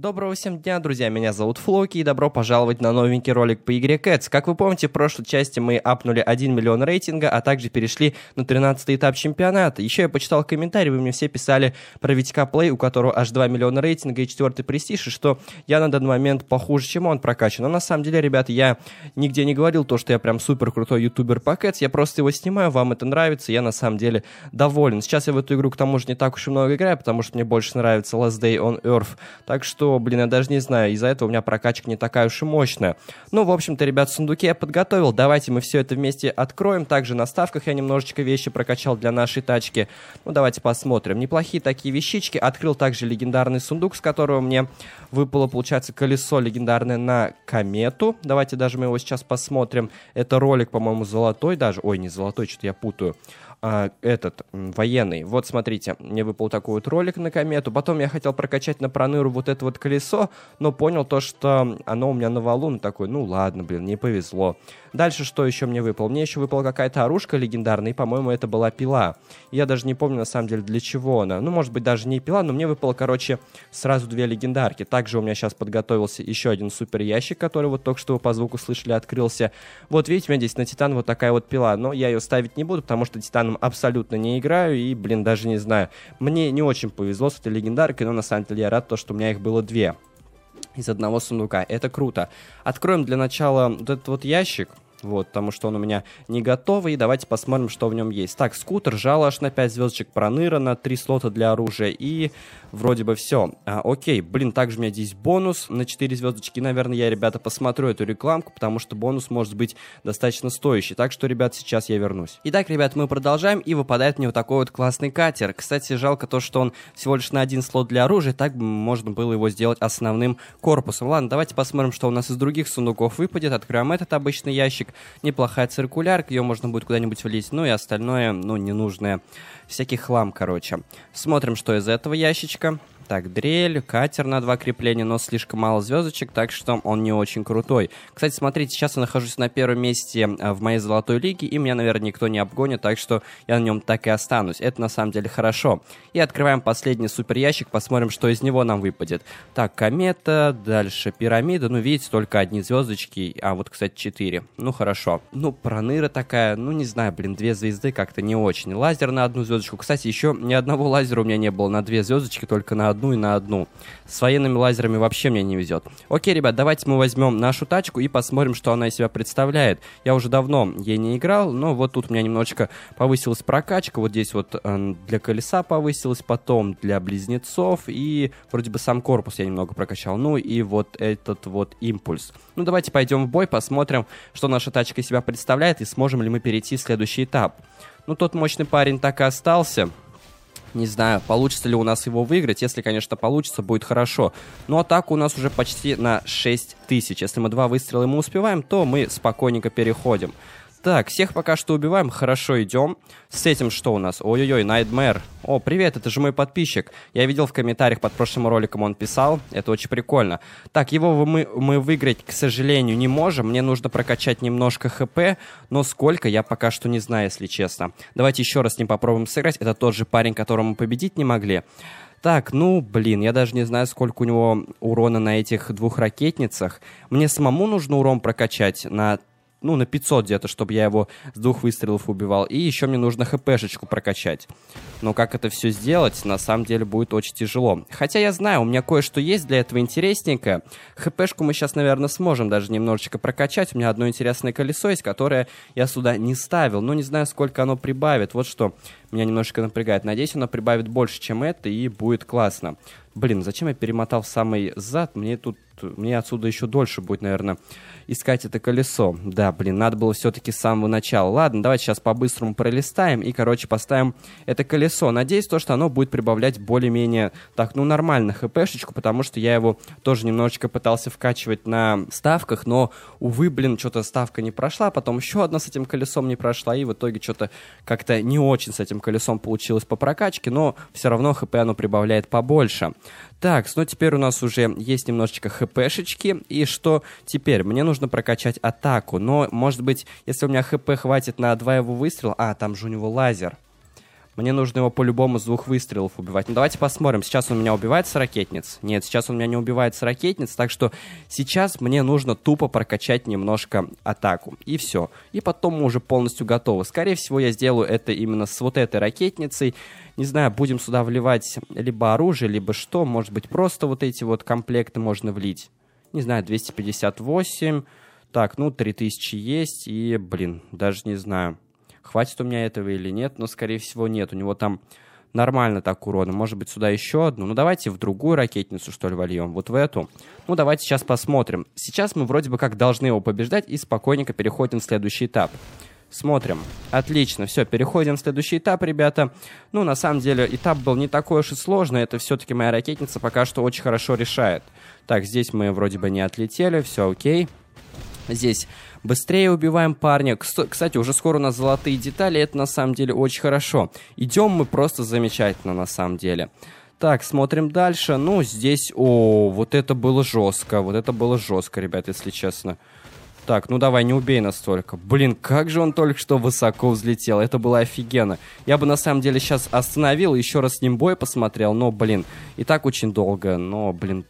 Доброго всем дня, друзья, меня зовут Флоки, и добро пожаловать на новенький ролик по игре Cats. Как вы помните, в прошлой части мы апнули 1 миллион рейтинга, а также перешли на 13 этап чемпионата. Еще я почитал комментарии, вы мне все писали про Витька Плей, у которого аж 2 миллиона рейтинга и 4 престиж, и что я на данный момент похуже, чем он прокачан. Но на самом деле, ребята, я нигде не говорил то, что я прям супер крутой ютубер по Cats, я просто его снимаю, вам это нравится, я на самом деле доволен. Сейчас я в эту игру, к тому же, не так уж и много играю, потому что мне больше нравится Last Day on Earth. Так что блин, я даже не знаю, из-за этого у меня прокачка не такая уж и мощная. Ну, в общем-то, ребят, сундуки я подготовил, давайте мы все это вместе откроем. Также на ставках я немножечко вещи прокачал для нашей тачки. Ну, давайте посмотрим. Неплохие такие вещички. Открыл также легендарный сундук, с которого мне выпало, получается, колесо легендарное на комету. Давайте даже мы его сейчас посмотрим. Это ролик, по-моему, золотой даже. Ой, не золотой, что-то я путаю а, этот военный, вот смотрите, мне выпал такой вот ролик на комету, потом я хотел прокачать на проныру вот это вот колесо, но понял то, что оно у меня на валу, ну такой, ну ладно, блин, не повезло. Дальше что еще мне выпало? Мне еще выпала какая-то оружка легендарная, и, по-моему, это была пила. Я даже не помню, на самом деле, для чего она. Ну, может быть, даже не пила, но мне выпало, короче, сразу две легендарки. Также у меня сейчас подготовился еще один супер ящик, который вот только что вы по звуку слышали, открылся. Вот видите, у меня здесь на Титан вот такая вот пила, но я ее ставить не буду, потому что Титан Ганном абсолютно не играю и, блин, даже не знаю. Мне не очень повезло с этой легендаркой, но на самом деле я рад то, что у меня их было две из одного сундука. Это круто. Откроем для начала вот этот вот ящик. Вот, потому что он у меня не готовый. Давайте посмотрим, что в нем есть. Так, скутер, жало аж на 5 звездочек, проныра на 3 слота для оружия. И вроде бы все. А, окей, блин, также у меня здесь бонус на 4 звездочки. Наверное, я, ребята, посмотрю эту рекламку, потому что бонус может быть достаточно стоящий. Так что, ребят, сейчас я вернусь. Итак, ребят, мы продолжаем. И выпадает мне вот такой вот классный катер. Кстати, жалко то, что он всего лишь на один слот для оружия. Так можно было его сделать основным корпусом. Ладно, давайте посмотрим, что у нас из других сундуков выпадет. Откроем этот обычный ящик кустарник, неплохая циркулярка, ее можно будет куда-нибудь влить, ну и остальное, ну, ненужное, всякий хлам, короче. Смотрим, что из этого ящичка так, дрель, катер на два крепления, но слишком мало звездочек, так что он не очень крутой. Кстати, смотрите, сейчас я нахожусь на первом месте э, в моей золотой лиге, и меня, наверное, никто не обгонит, так что я на нем так и останусь. Это на самом деле хорошо. И открываем последний супер ящик, посмотрим, что из него нам выпадет. Так, комета, дальше пирамида. Ну, видите, только одни звездочки, а вот, кстати, четыре. Ну, хорошо. Ну, проныра такая, ну, не знаю, блин, две звезды как-то не очень. Лазер на одну звездочку. Кстати, еще ни одного лазера у меня не было на две звездочки, только на одну одну и на одну. С военными лазерами вообще мне не везет. Окей, ребят, давайте мы возьмем нашу тачку и посмотрим, что она из себя представляет. Я уже давно ей не играл, но вот тут у меня немножечко повысилась прокачка. Вот здесь вот э, для колеса повысилась, потом для близнецов и вроде бы сам корпус я немного прокачал. Ну и вот этот вот импульс. Ну давайте пойдем в бой, посмотрим, что наша тачка из себя представляет и сможем ли мы перейти в следующий этап. Ну тот мощный парень так и остался. Не знаю, получится ли у нас его выиграть. Если, конечно, получится, будет хорошо. Ну, а так у нас уже почти на 6 тысяч. Если мы два выстрела ему успеваем, то мы спокойненько переходим. Так, всех пока что убиваем, хорошо, идем. С этим что у нас? Ой-ой-ой, Nightmare. О, привет, это же мой подписчик. Я видел в комментариях под прошлым роликом, он писал. Это очень прикольно. Так, его мы, мы выиграть, к сожалению, не можем. Мне нужно прокачать немножко хп, но сколько, я пока что не знаю, если честно. Давайте еще раз с ним попробуем сыграть. Это тот же парень, которого мы победить не могли. Так, ну, блин, я даже не знаю, сколько у него урона на этих двух ракетницах. Мне самому нужно урон прокачать на ну, на 500 где-то, чтобы я его с двух выстрелов убивал. И еще мне нужно хпшечку прокачать. Но как это все сделать, на самом деле будет очень тяжело. Хотя я знаю, у меня кое-что есть для этого интересненькое. Хпшку мы сейчас, наверное, сможем даже немножечко прокачать. У меня одно интересное колесо есть, которое я сюда не ставил. Но не знаю, сколько оно прибавит. Вот что меня немножечко напрягает. Надеюсь, оно прибавит больше, чем это, и будет классно. Блин, зачем я перемотал в самый зад? Мне тут, мне отсюда еще дольше будет, наверное, искать это колесо. Да, блин, надо было все-таки с самого начала. Ладно, давайте сейчас по-быстрому пролистаем и, короче, поставим это колесо. Надеюсь, то, что оно будет прибавлять более-менее так, ну, нормально хпшечку, потому что я его тоже немножечко пытался вкачивать на ставках, но, увы, блин, что-то ставка не прошла, потом еще одна с этим колесом не прошла, и в итоге что-то как-то не очень с этим колесом получилось по прокачке, но все равно хп оно прибавляет побольше. Так, ну теперь у нас уже есть немножечко хпшечки. И что теперь? Мне нужно прокачать атаку. Но, может быть, если у меня хп хватит на два его выстрела... А, там же у него лазер. Мне нужно его по-любому с двух выстрелов убивать. Ну давайте посмотрим. Сейчас он меня убивает с ракетниц? Нет, сейчас он меня не убивает с ракетниц. Так что сейчас мне нужно тупо прокачать немножко атаку. И все. И потом мы уже полностью готовы. Скорее всего, я сделаю это именно с вот этой ракетницей. Не знаю, будем сюда вливать либо оружие, либо что. Может быть, просто вот эти вот комплекты можно влить. Не знаю, 258. Так, ну, 3000 есть. И, блин, даже не знаю хватит у меня этого или нет, но, скорее всего, нет. У него там нормально так урона. Может быть, сюда еще одну. Ну, давайте в другую ракетницу, что ли, вольем. Вот в эту. Ну, давайте сейчас посмотрим. Сейчас мы вроде бы как должны его побеждать и спокойненько переходим в следующий этап. Смотрим. Отлично, все, переходим в следующий этап, ребята. Ну, на самом деле, этап был не такой уж и сложный. Это все-таки моя ракетница пока что очень хорошо решает. Так, здесь мы вроде бы не отлетели, все окей. Здесь быстрее убиваем парня. Кстати, уже скоро у нас золотые детали, это на самом деле очень хорошо. Идем мы просто замечательно на самом деле. Так, смотрим дальше. Ну, здесь... О, вот это было жестко. Вот это было жестко, ребят, если честно. Так, ну давай, не убей нас только. Блин, как же он только что высоко взлетел. Это было офигенно. Я бы на самом деле сейчас остановил, еще раз с ним бой посмотрел, но, блин, и так очень долго. Но, блин,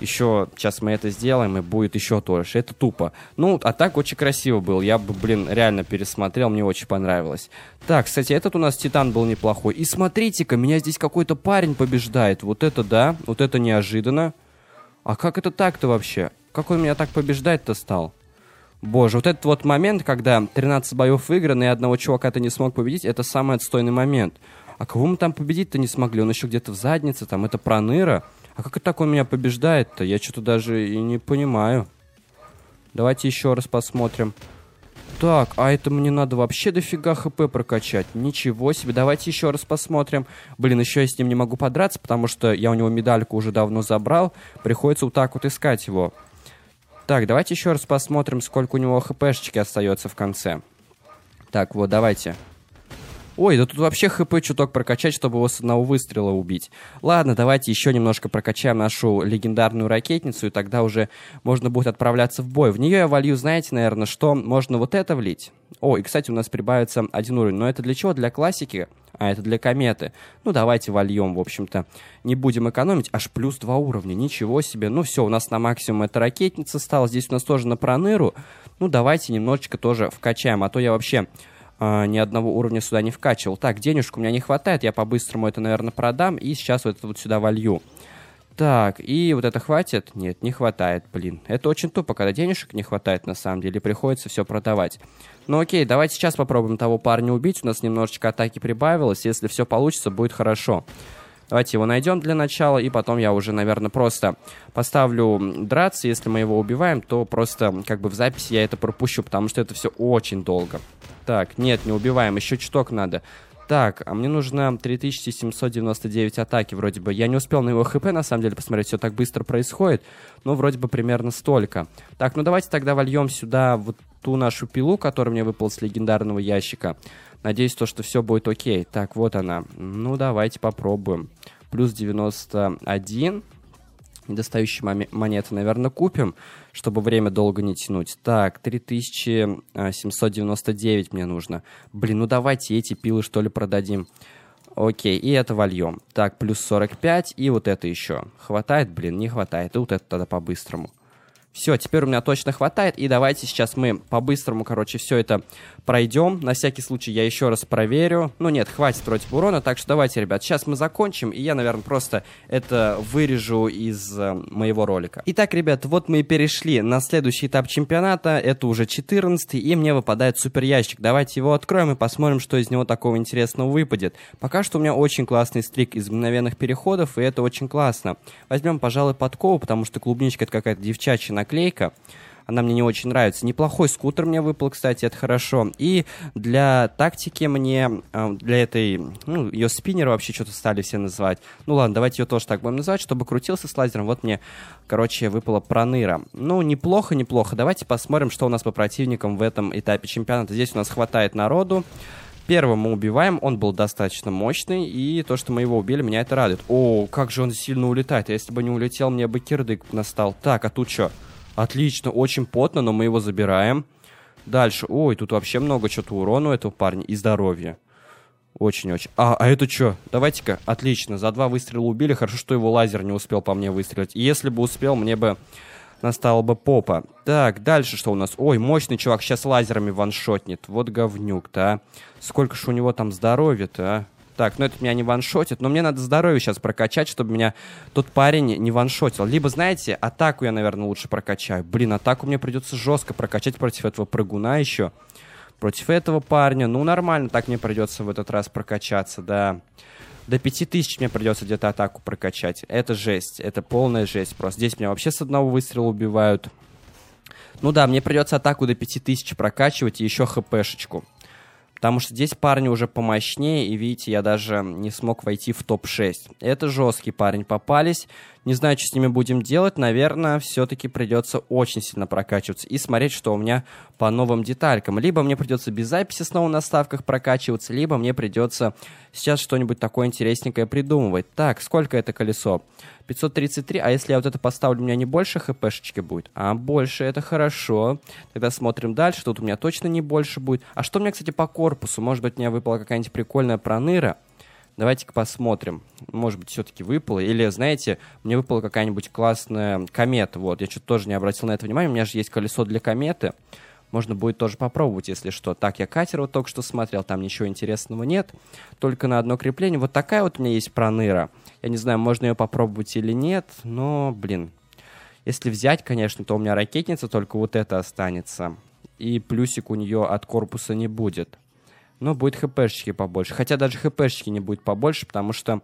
еще сейчас мы это сделаем, и будет еще дольше. Это тупо. Ну, а так очень красиво был. Я бы, блин, реально пересмотрел, мне очень понравилось. Так, кстати, этот у нас Титан был неплохой. И смотрите-ка, меня здесь какой-то парень побеждает. Вот это да, вот это неожиданно. А как это так-то вообще? Как он меня так побеждать-то стал? Боже, вот этот вот момент, когда 13 боев выиграно и одного чувака ты не смог победить, это самый отстойный момент. А кого мы там победить-то не смогли? Он еще где-то в заднице, там, это Проныра. А как и так он меня побеждает-то? Я что-то даже и не понимаю. Давайте еще раз посмотрим. Так, а это мне надо вообще дофига хп прокачать. Ничего себе, давайте еще раз посмотрим. Блин, еще я с ним не могу подраться, потому что я у него медальку уже давно забрал. Приходится вот так вот искать его. Так, давайте еще раз посмотрим, сколько у него хпшечки остается в конце. Так, вот, давайте. Ой, да тут вообще хп чуток прокачать, чтобы его с одного выстрела убить. Ладно, давайте еще немножко прокачаем нашу легендарную ракетницу, и тогда уже можно будет отправляться в бой. В нее я волью, знаете, наверное, что можно вот это влить. О, и, кстати, у нас прибавится один уровень. Но это для чего? Для классики? А это для кометы. Ну, давайте вольем, в общем-то. Не будем экономить. Аж плюс два уровня. Ничего себе. Ну, все, у нас на максимум эта ракетница стала. Здесь у нас тоже на проныру. Ну, давайте немножечко тоже вкачаем. А то я вообще э, ни одного уровня сюда не вкачивал. Так, денежку у меня не хватает, я по-быстрому это, наверное, продам, и сейчас вот это вот сюда волью. Так, и вот это хватит? Нет, не хватает, блин. Это очень тупо, когда денежек не хватает, на самом деле, приходится все продавать. Ну окей, давайте сейчас попробуем того парня убить, у нас немножечко атаки прибавилось, если все получится, будет хорошо. Давайте его найдем для начала, и потом я уже, наверное, просто поставлю драться. Если мы его убиваем, то просто как бы в записи я это пропущу, потому что это все очень долго. Так, нет, не убиваем, еще чуток надо. Так, а мне нужно 3799 атаки вроде бы. Я не успел на его хп, на самом деле, посмотреть, все так быстро происходит. Но вроде бы примерно столько. Так, ну давайте тогда вольем сюда вот ту нашу пилу, которая мне выпала с легендарного ящика. Надеюсь, то, что все будет окей. Так, вот она. Ну, давайте попробуем. Плюс 91 недостающие монеты, наверное, купим, чтобы время долго не тянуть. Так, 3799 мне нужно. Блин, ну давайте эти пилы, что ли, продадим. Окей, и это вольем. Так, плюс 45, и вот это еще. Хватает, блин, не хватает. И вот это тогда по-быстрому. Все, теперь у меня точно хватает. И давайте сейчас мы по-быстрому, короче, все это пройдем. На всякий случай я еще раз проверю. Ну нет, хватит против урона. Так что давайте, ребят, сейчас мы закончим. И я, наверное, просто это вырежу из э, моего ролика. Итак, ребят, вот мы и перешли на следующий этап чемпионата. Это уже 14 и мне выпадает супер ящик. Давайте его откроем и посмотрим, что из него такого интересного выпадет. Пока что у меня очень классный стрик из мгновенных переходов, и это очень классно. Возьмем, пожалуй, подкову, потому что клубничка это какая-то девчачья наклейка. Она мне не очень нравится. Неплохой скутер мне выпал, кстати, это хорошо. И для тактики мне, э, для этой, ну, ее спиннера вообще что-то стали все называть. Ну ладно, давайте ее тоже так будем называть, чтобы крутился с лазером. Вот мне, короче, выпала проныра. Ну, неплохо, неплохо. Давайте посмотрим, что у нас по противникам в этом этапе чемпионата. Здесь у нас хватает народу. Первым мы убиваем, он был достаточно мощный, и то, что мы его убили, меня это радует. О, как же он сильно улетает. А если бы не улетел, мне бы кирдык настал. Так, а тут что? Отлично, очень потно, но мы его забираем. Дальше. Ой, тут вообще много чего то урона у этого парня и здоровья. Очень-очень. А, а это что? Давайте-ка. Отлично. За два выстрела убили. Хорошо, что его лазер не успел по мне выстрелить. И если бы успел, мне бы настала бы попа. Так, дальше что у нас? Ой, мощный чувак сейчас лазерами ваншотнет. Вот говнюк-то, а. Сколько же у него там здоровья-то, а? так, ну это меня не ваншотит, но мне надо здоровье сейчас прокачать, чтобы меня тот парень не ваншотил. Либо, знаете, атаку я, наверное, лучше прокачаю. Блин, атаку мне придется жестко прокачать против этого прыгуна еще. Против этого парня. Ну, нормально, так мне придется в этот раз прокачаться, да. До 5000 мне придется где-то атаку прокачать. Это жесть, это полная жесть просто. Здесь меня вообще с одного выстрела убивают. Ну да, мне придется атаку до 5000 прокачивать и еще хпшечку. Потому что здесь парни уже помощнее, и видите, я даже не смог войти в топ-6. Это жесткий парень попались. Не знаю, что с ними будем делать. Наверное, все-таки придется очень сильно прокачиваться и смотреть, что у меня по новым деталькам. Либо мне придется без записи снова на ставках прокачиваться, либо мне придется сейчас что-нибудь такое интересненькое придумывать. Так, сколько это колесо? 533, а если я вот это поставлю, у меня не больше хпшечки будет? А, больше, это хорошо. Тогда смотрим дальше, тут у меня точно не больше будет. А что у меня, кстати, по корпусу? Может быть, мне выпала какая-нибудь прикольная проныра? Давайте-ка посмотрим. Может быть, все-таки выпало. Или, знаете, мне выпала какая-нибудь классная комета. Вот, я что-то тоже не обратил на это внимание. У меня же есть колесо для кометы. Можно будет тоже попробовать, если что. Так, я катер вот только что смотрел, там ничего интересного нет. Только на одно крепление. Вот такая вот у меня есть проныра. Я не знаю, можно ее попробовать или нет, но, блин, если взять, конечно, то у меня ракетница только вот это останется. И плюсик у нее от корпуса не будет но будет хпшечки побольше. Хотя даже хпшечки не будет побольше, потому что,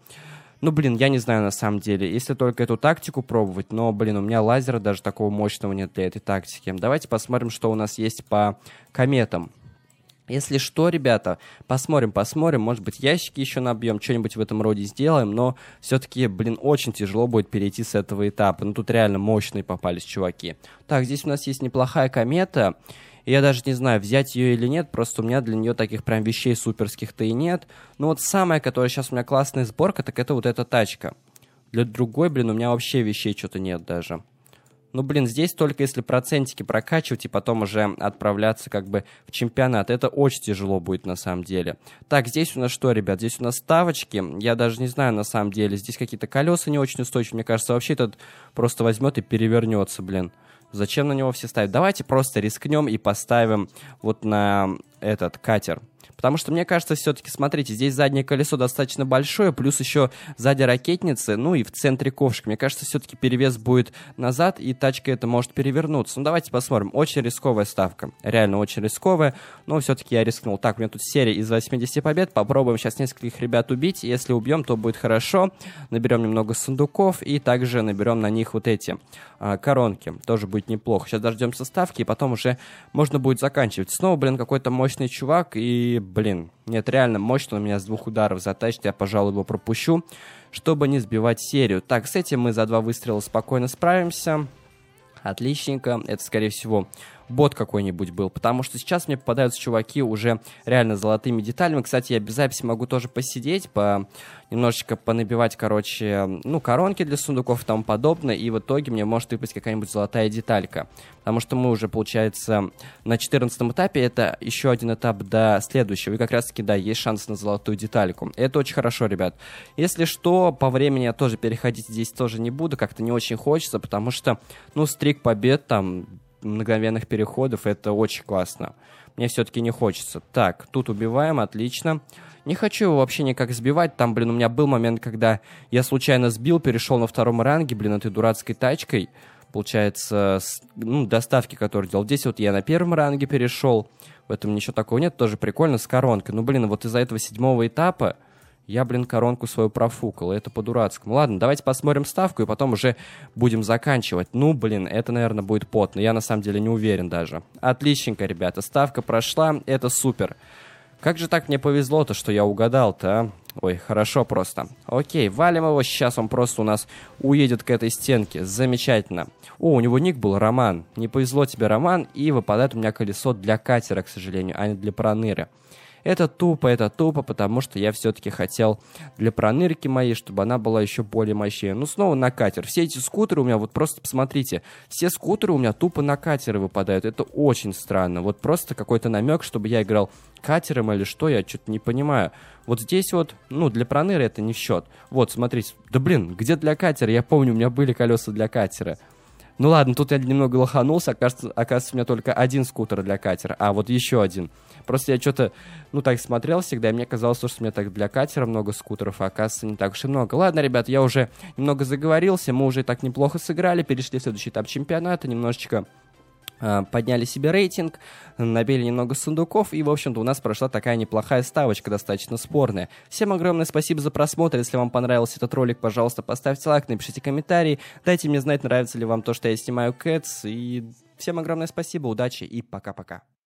ну, блин, я не знаю на самом деле, если только эту тактику пробовать, но, блин, у меня лазера даже такого мощного нет для этой тактики. Давайте посмотрим, что у нас есть по кометам. Если что, ребята, посмотрим, посмотрим, может быть, ящики еще набьем, что-нибудь в этом роде сделаем, но все-таки, блин, очень тяжело будет перейти с этого этапа. Ну, тут реально мощные попались чуваки. Так, здесь у нас есть неплохая комета, и я даже не знаю, взять ее или нет, просто у меня для нее таких прям вещей суперских-то и нет. Но вот самая, которая сейчас у меня классная сборка, так это вот эта тачка. Для другой, блин, у меня вообще вещей что-то нет даже. Ну, блин, здесь только если процентики прокачивать и потом уже отправляться как бы в чемпионат. Это очень тяжело будет на самом деле. Так, здесь у нас что, ребят? Здесь у нас ставочки. Я даже не знаю на самом деле. Здесь какие-то колеса не очень устойчивые. Мне кажется, вообще этот просто возьмет и перевернется, блин. Зачем на него все ставить? Давайте просто рискнем и поставим вот на этот катер. Потому что, мне кажется, все-таки, смотрите, здесь заднее колесо достаточно большое, плюс еще сзади ракетницы, ну и в центре ковшик. Мне кажется, все-таки перевес будет назад, и тачка это может перевернуться. Ну, давайте посмотрим. Очень рисковая ставка. Реально очень рисковая, но все-таки я рискнул. Так, у меня тут серия из 80 побед. Попробуем сейчас нескольких ребят убить. Если убьем, то будет хорошо. Наберем немного сундуков и также наберем на них вот эти а, коронки. Тоже будет неплохо. Сейчас дождемся ставки, и потом уже можно будет заканчивать. Снова, блин, какой-то мощный чувак, и блин, нет, реально мощно, у меня с двух ударов затащит, я, пожалуй, его пропущу, чтобы не сбивать серию. Так, с этим мы за два выстрела спокойно справимся. Отличненько, это, скорее всего, бот какой-нибудь был, потому что сейчас мне попадаются чуваки уже реально золотыми деталями. Кстати, я без записи могу тоже посидеть, по немножечко понабивать, короче, ну, коронки для сундуков и тому подобное, и в итоге мне может выпасть какая-нибудь золотая деталька. Потому что мы уже, получается, на 14 этапе, это еще один этап до следующего, и как раз-таки, да, есть шанс на золотую детальку. это очень хорошо, ребят. Если что, по времени я тоже переходить здесь тоже не буду, как-то не очень хочется, потому что, ну, стрик побед там мгновенных переходов, это очень классно. Мне все-таки не хочется. Так, тут убиваем, отлично. Не хочу его вообще никак сбивать. Там, блин, у меня был момент, когда я случайно сбил, перешел на втором ранге, блин, этой дурацкой тачкой. Получается, с, ну, доставки, которые делал. Здесь вот я на первом ранге перешел. В этом ничего такого нет. Тоже прикольно, с коронкой. Ну, блин, вот из-за этого седьмого этапа я, блин, коронку свою профукал, это по-дурацкому. Ладно, давайте посмотрим ставку и потом уже будем заканчивать. Ну, блин, это, наверное, будет потно. Я, на самом деле, не уверен даже. Отличненько, ребята, ставка прошла, это супер. Как же так мне повезло-то, что я угадал-то, а? Ой, хорошо просто. Окей, валим его, сейчас он просто у нас уедет к этой стенке. Замечательно. О, у него ник был Роман. Не повезло тебе, Роман, и выпадает у меня колесо для катера, к сожалению, а не для проныры. Это тупо, это тупо, потому что я все-таки хотел для пронырки моей, чтобы она была еще более мощнее. Ну, снова на катер. Все эти скутеры у меня, вот просто посмотрите, все скутеры у меня тупо на катеры выпадают. Это очень странно. Вот просто какой-то намек, чтобы я играл катером или что, я что-то не понимаю. Вот здесь вот, ну, для проныры это не в счет. Вот, смотрите, да блин, где для катера? Я помню, у меня были колеса для катера. Ну ладно, тут я немного лоханулся, окажется, а, оказывается, у меня только один скутер для катера, а вот еще один. Просто я что-то, ну, так смотрел всегда, и мне казалось, что у меня так для катера много скутеров, а оказывается, не так уж и много. Ладно, ребят, я уже немного заговорился, мы уже так неплохо сыграли, перешли в следующий этап чемпионата, немножечко а, подняли себе рейтинг, набили немного сундуков, и, в общем-то, у нас прошла такая неплохая ставочка, достаточно спорная. Всем огромное спасибо за просмотр. Если вам понравился этот ролик, пожалуйста, поставьте лайк, напишите комментарий, дайте мне знать, нравится ли вам то, что я снимаю Кэтс, и всем огромное спасибо, удачи и пока-пока.